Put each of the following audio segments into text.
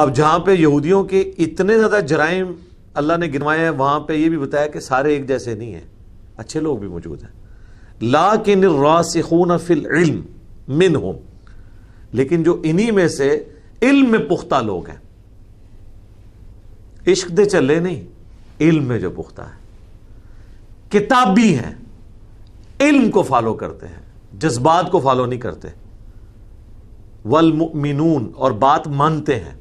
अब जहाँ पे यहूदियों के इतने ज़्यादा जराइम अल्लाह ने गिनवाए हैं वहाँ पे ये भी बताया कि सारे एक जैसे नहीं हैं अच्छे लोग भी मौजूद हैं ला के रासिखून फिल इल्म मिन होम लेकिन जो इन्हीं में से इल्म में पुख्ता लोग हैं इश्क दे चले नहीं इल्म में जो पुख्ता है किताबी हैं इल्म को फॉलो करते हैं जज्बात को फॉलो नहीं करते वल मिनून और बात मानते हैं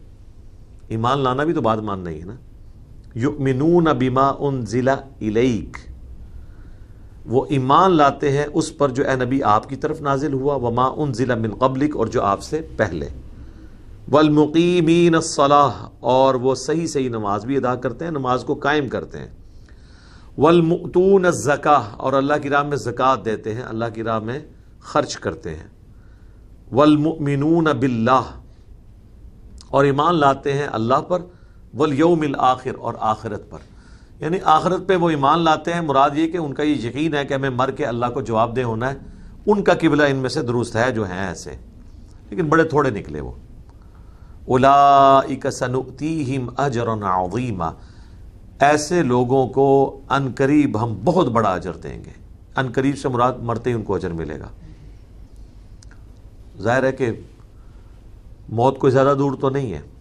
ईमान लाना भी तो बात मानना ही है ना न बीमा उन ज़िला इलेक वो ईमान लाते हैं उस पर जो ए नबी आपकी तरफ नाजिल हुआ माँ उन ज़िला मिनकबलिक और जो आपसे पहले वलमुकीमीन सलाह और वो सही सही नमाज भी अदा करते हैं नमाज को कायम करते हैं वलमतून ज़का और अल्लाह की राह में ज़क़़त देते हैं अल्लाह की राह में खर्च करते हैं वलमिनून बिल्ला और ईमान लाते हैं अल्लाह पर वल यौमिल आखिर और आखिरत पर यानी आखिरत पे वो ईमान लाते हैं मुराद ये कि उनका ये यकीन है कि हमें मर के अल्लाह को जवाब दे होना है उनका किबला इनमें से दुरुस्त है जो हैं ऐसे लेकिन बड़े थोड़े निकले वो उलासनुतीम अजर नावीमा ऐसे लोगों को अनकरीब हम बहुत बड़ा अजर देंगे अनकरीब से मुराद मरते ही उनको अजर मिलेगा जाहिर है कि मौत कोई ज़्यादा दूर तो नहीं है